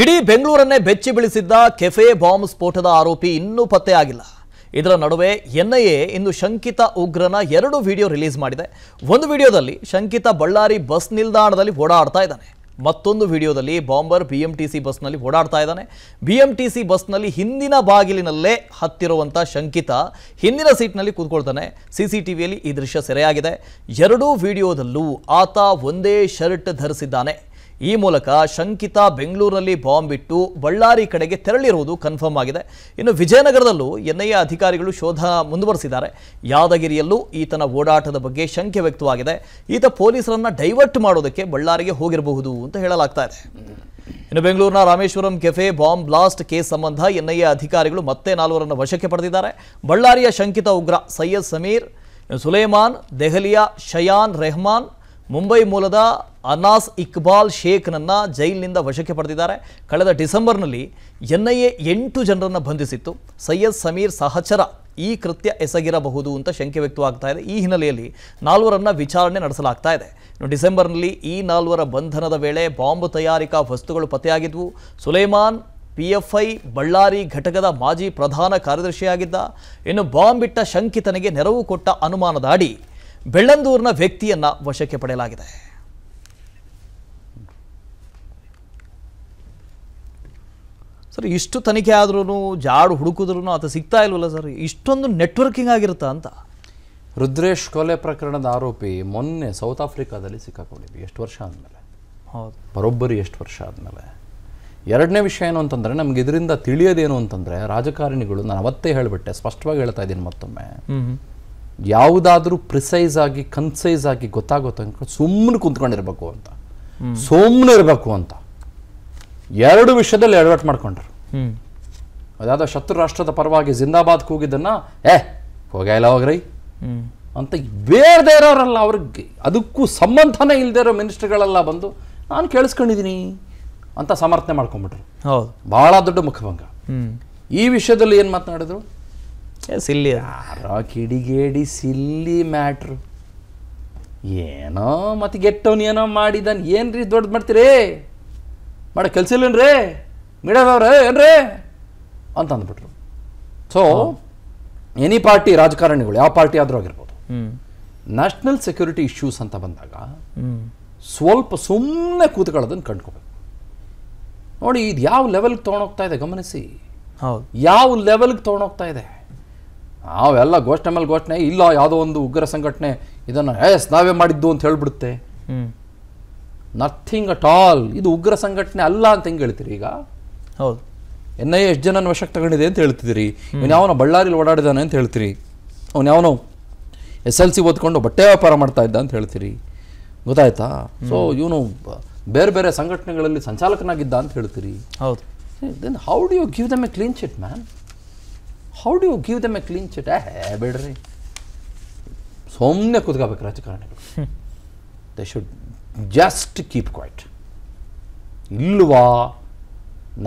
ಇಡೀ ಬೆಂಗಳೂರನ್ನೇ ಬೆಚ್ಚಿ ಬೀಳಿಸಿದ್ದ cafe bomb ಸ್ಫೋಟದ ಆರೋಪಿ ಇನ್ನೂ ಪತ್ತೆಯಾಗಿಲ್ಲ ಇದರ ನಡುವೆ ಎನ್ಐಎ ಇಂದು ಶಂಕಿತ ಉಗ್ರನ ಎರಡು ವಿಡಿಯೋ ರಿಲೀಸ್ ಮಾಡಿದೆ ಒಂದು ವಿಡಿಯೋದಲ್ಲಿ ಶಂಕಿತ ಬಳ್ಳಾರಿ ಬಸ್ ನಿಲ್ದಾಣದಲ್ಲಿ ಓಡಾಡ್ತಾ ಇದ್ದಾನೆ ಮತ್ತೊಂದು ವಿಡಿಯೋದಲ್ಲಿ bomber B M T C ಬಸ್ನಲ್ಲಿ ಓಡಾಡ್ತಾ ಇದ್ದಾನೆ ಬಿ ಎಂ ಟಿ ಸಿ ಬಸ್ನಲ್ಲಿ ಹಿಂದಿನ ಬಾಗಿಲಿನಲ್ಲೇ ಹತ್ತಿರುವಂಥ ಶಂಕಿತ ಹಿಂದಿನ ಸೀಟ್ನಲ್ಲಿ ಕೂತ್ಕೊಳ್ತಾನೆ ಸಿ ಸಿ ಟಿ ವಿಯಲ್ಲಿ ಈ ದೃಶ್ಯ ಸೆರೆಯಾಗಿದೆ ಎರಡೂ ವಿಡಿಯೋದಲ್ಲೂ ಆತ ಒಂದೇ ಶರ್ಟ್ ಧರಿಸಿದ್ದಾನೆ ಈ ಮೂಲಕ ಶಂಕಿತ ಬೆಂಗಳೂರಲ್ಲಿ ಬಾಂಬ್ ಇಟ್ಟು ಬಳ್ಳಾರಿ ಕಡೆಗೆ ತೆರಳಿರುವುದು ಕನ್ಫರ್ಮ್ ಆಗಿದೆ ಇನ್ನು ವಿಜಯನಗರದಲ್ಲೂ ಎನ್ಐಎ ಅಧಿಕಾರಿಗಳು ಶೋಧ ಮುಂದುವರೆಸಿದ್ದಾರೆ ಯಾದಗಿರಿಯಲ್ಲೂ ಈತನ ಓಡಾಟದ ಬಗ್ಗೆ ಶಂಕೆ ವ್ಯಕ್ತವಾಗಿದೆ ಈತ ಪೊಲೀಸರನ್ನು ಡೈವರ್ಟ್ ಮಾಡೋದಕ್ಕೆ ಬಳ್ಳಾರಿಗೆ ಹೋಗಿರಬಹುದು ಅಂತ ಹೇಳಲಾಗ್ತಾ ಇದೆ ಇನ್ನು ಬೆಂಗಳೂರಿನ Rameshwaram cafe bomb blast case ಸಂಬಂಧ ಎನ್ಐಎ ಅಧಿಕಾರಿಗಳು ಮತ್ತೆ ನಾಲ್ವರನ್ನು ವಶಕ್ಕೆ ಪಡೆದಿದ್ದಾರೆ ಬಳ್ಳಾರಿಯ ಶಂಕಿತ ಉಗ್ರ ಸೈಯದ್ ಸಮೀರ್ ಸುಲೇಮಾನ್ ದೆಹಲಿಯ ಶಯಾನ್ ರೆಹಮಾನ್ ಮುಂಬೈ ಮೂಲದ ಅನಾಸ್ ಇಕ್ಬಾಲ್ ಶೇಖ್ನನ್ನು ಜೈಲಿನಿಂದ ವಶಕ್ಕೆ ಪಡೆದಿದ್ದಾರೆ ಕಳೆದ ಡಿಸೆಂಬರ್ನಲ್ಲಿ ಎನ್ ಐ ಎ ಎಂಟು ಜನರನ್ನು ಬಂಧಿಸಿತ್ತು ಸೈಯದ್ ಸಮೀರ್ ಸಹಚರ ಈ ಕೃತ್ಯ ಎಸಗಿರಬಹುದು ಅಂತ ಶಂಕೆ ವ್ಯಕ್ತವಾಗ್ತಾ ಇದೆ ಈ ಹಿನ್ನೆಲೆಯಲ್ಲಿ ನಾಲ್ವರನ್ನು ವಿಚಾರಣೆ ನಡೆಸಲಾಗ್ತಾ ಇದೆ ಡಿಸೆಂಬರ್ನಲ್ಲಿ ಈ ನಾಲ್ವರ ಬಂಧನದ ವೇಳೆ ಬಾಂಬ್ ತಯಾರಿಕಾ ವಸ್ತುಗಳು ಪತ್ತೆಯಾಗಿದ್ವು ಸುಲೇಮಾನ್ ಪಿಎಫ್ಐ ಬಳ್ಳಾರಿ ಘಟಕದ ಮಾಜಿ ಪ್ರಧಾನ ಕಾರ್ಯದರ್ಶಿಯಾಗಿದ್ದ ಇನ್ನು ಬಾಂಬ್ ಇಟ್ಟ ಶಂಕಿತನಿಗೆ ನೆರವು ಕೊಟ್ಟ ಅನುಮಾನದ ಅಡಿ ಬೆಳ್ಳಂದೂರಿನ ವ್ಯಕ್ತಿಯನ್ನು ವಶಕ್ಕೆ ಪಡೆಯಲಾಗಿದೆ ಸರ್ ಇಷ್ಟು ತನಿಖೆ ಆದ್ರೂ ಜಾಡು ಹುಡುಕಿದ್ರೂ ಆತ ಸಿಗ್ತಾ ಇಲ್ವಲ್ಲ ಸರ್ ಇಷ್ಟೊಂದು ನೆಟ್ವರ್ಕಿಂಗ್ ಆಗಿರುತ್ತಾ ಅಂತ ರುದ್ರೇಶ್ ಕೊಲೆ ಪ್ರಕರಣದ ಆರೋಪಿ ಮೊನ್ನೆ ಸೌತ್ ಆಫ್ರಿಕಾದಲ್ಲಿ ಸಿಕ್ಕಾಕೊಂಡಿದ್ವಿ ಎಷ್ಟು ವರ್ಷ ಆದಮೇಲೆ ಹೌದು ಬರೋಬ್ಬರಿ ಎಷ್ಟು ವರ್ಷ ಆದಮೇಲೆ ಎರಡನೇ ವಿಷಯ ಏನು ಅಂತಂದರೆ ನಮ್ಗೆ ಇದರಿಂದ ತಿಳಿಯೋದೇನು ಅಂತಂದರೆ ರಾಜಕಾರಣಿಗಳು ನಾನು ಅವತ್ತೇ ಹೇಳಿಬಿಟ್ಟೆ ಸ್ಪಷ್ಟವಾಗಿ ಹೇಳ್ತಾ ಇದ್ದೀನಿ ಮತ್ತೊಮ್ಮೆ ಯಾವುದಾದ್ರೂ ಪ್ರಿಸೈಸ್ ಆಗಿ ಕನ್ಸೈಸ್ ಆಗಿ ಗೊತ್ತಾಗೋ ತನಕ ಸುಮ್ಮನೆ ಕುಂತ್ಕೊಂಡಿರ್ಬೇಕು ಅಂತ ಸುಮ್ಮನೆ ಇರಬೇಕು ಅಂತ ಎರಡು ವಿಷಯದಲ್ಲಿ ಅಡ್ವರ್ಟ್ ಮಾಡ್ಕೊಂಡ್ರು ಅದಾದ ಶತ್ರು ರಾಷ್ಟ್ರದ ಪರವಾಗಿ ಜಿಂದಾಬಾದ್ ಕೂಗಿದ್ದನ್ನ ಏ ಹೋಗ್ಯ ಹೋಗ್ರಿ ಅಂತ ಬೇರೆ ಇರೋರಲ್ಲ ಅವ್ರಿಗೆ ಅದಕ್ಕೂ ಸಂಬಂಧನೇ ಇಲ್ಲದೆ ಇರೋ ಮಿನಿಸ್ಟ್ರಿಗಳೆಲ್ಲ ಬಂದು ನಾನು ಕೇಳಿಸ್ಕೊಂಡಿದ್ದೀನಿ ಅಂತ ಸಮರ್ಥನೆ ಮಾಡ್ಕೊಂಡ್ಬಿಟ್ರು ಹೌದು ಭಾಳ ದೊಡ್ಡ ಮುಖಭಂಗ ಈ ವಿಷಯದಲ್ಲಿ ಏನು ಮಾತನಾಡಿದ್ರು ಸಿಲ್ಲಿ ಕಿಡಿಗೇಡಿ ಸಿಲ್ಲಿ ಮ್ಯಾಟ್ರು ಏನೋ ಮತ್ತೆ ಗೆಟ್ಟವನು ಏನೋ ಮಾಡಿದ್ದಾನೆ ಏನ್ರಿ ರೀ ದೊಡ್ಡ ಮಾಡ್ತೀರೇ ಮಾಡೋ ಕೆಲಸ ರೀ ಮೀಡಿಯಾ ಅವ್ರೆ ಏನ್ರಿ ಅಂತ ಅಂದ್ಬಿಟ್ರು ಸೊ ಎನಿ ಪಾರ್ಟಿ ರಾಜಕಾರಣಿಗಳು ಯಾವ ಪಾರ್ಟಿ ಆದರೂ ಆಗಿರ್ಬೋದು ನ್ಯಾಷನಲ್ ಸೆಕ್ಯೂರಿಟಿ ಇಶ್ಯೂಸ್ ಅಂತ ಬಂದಾಗ ಸ್ವಲ್ಪ ಸುಮ್ಮನೆ ಕೂತ್ಕೊಳ್ಳೋದನ್ನು ಕಂಡ್ಕೋಬೇಕು ನೋಡಿ ಇದು ಯಾವ ಲೆವೆಲ್ಗೆ ತೊಗೊಂಡೋಗ್ತಾ ಇದೆ ಗಮನಿಸಿ ಯಾವ ಲೆವೆಲ್ಗೆ ತೊಗೊಂಡೋಗ್ತಾ ಇದೆ ನಾವೆಲ್ಲ ಘೋಷಣೆ ಮೇಲೆ ಘೋಷಣೆ ಇಲ್ಲ ಯಾವುದೋ ಒಂದು ಉಗ್ರ ಸಂಘಟನೆ ಇದನ್ನು ಎಸ್ ನಾವೇ ಮಾಡಿದ್ದು ಅಂತ ಹೇಳಿಬಿಡುತ್ತೆ ನಥಿಂಗ್ ಅಟ್ ಆಲ್ ಇದು ಉಗ್ರ ಸಂಘಟನೆ ಅಲ್ಲ ಅಂತ ಹೆಂಗೆ ಹೇಳ್ತೀರಿ ಈಗ ಹೌದು ಎನ್ ಐ ಎಷ್ಟು ಜನನ ವಶಕ್ಕೆ ತಗೊಂಡಿದೆ ಅಂತ ಹೇಳ್ತಿದ್ದೀರಿ ಇವನು ಯಾವನ ಬಳ್ಳಾರಿಲಿ ಓಡಾಡಿದಾನೆ ಅಂತ ಹೇಳ್ತೀರಿ ಅವನು ಯಾವನು ಎಸ್ ಎಲ್ ಸಿ ಓದ್ಕೊಂಡು ಬಟ್ಟೆ ವ್ಯಾಪಾರ ಮಾಡ್ತಾ ಇದ್ದ ಅಂತ ಹೇಳ್ತೀರಿ ಗೊತ್ತಾಯ್ತಾ ಸೊ ಇವನು ಬೇರೆ ಬೇರೆ ಸಂಘಟನೆಗಳಲ್ಲಿ ಸಂಚಾಲಕನಾಗಿದ್ದ ಅಂತ ಹೇಳ್ತೀರಿ ಹೌದು then how do you give them a clean chit man how do you give them a clean chit ಏ ಬೇಡ್ರಿ ಸುಮ್ಮನೆ ಕೂತ್ಕೋಬೇಕು ರಾಜಕಾರಣಿಗಳು they should just keep quiet ಇಲ್ವಾ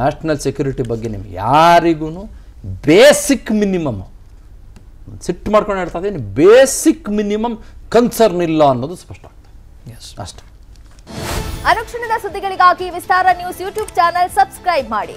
ನ್ಯಾಷನಲ್ ಸೆಕ್ಯೂರಿಟಿ ಬಗ್ಗೆ ನಿಮ್ಗೆ ಯಾರಿಗೂ ಬೇಸಿಕ್ ಮಿನಿಮಮ್ ಸಿಟ್ಟು ಮಾಡ್ಕೊಂಡು ಹೇಳ್ತಾ ಇದ್ದೀನಿ ಬೇಸಿಕ್ ಮಿನಿಮಮ್ ಕನ್ಸರ್ನ್ ಇಲ್ಲ ಅನ್ನೋದು ಸ್ಪಷ್ಟ ಆಗ್ತದೆ ಎಸ್ ಅಷ್ಟೇ ಅನುಕ್ಷಣದ ಸುದ್ದಿಗಳಿಗಾಗಿ Vistara news YouTube channel subscribe ಮಾಡಿ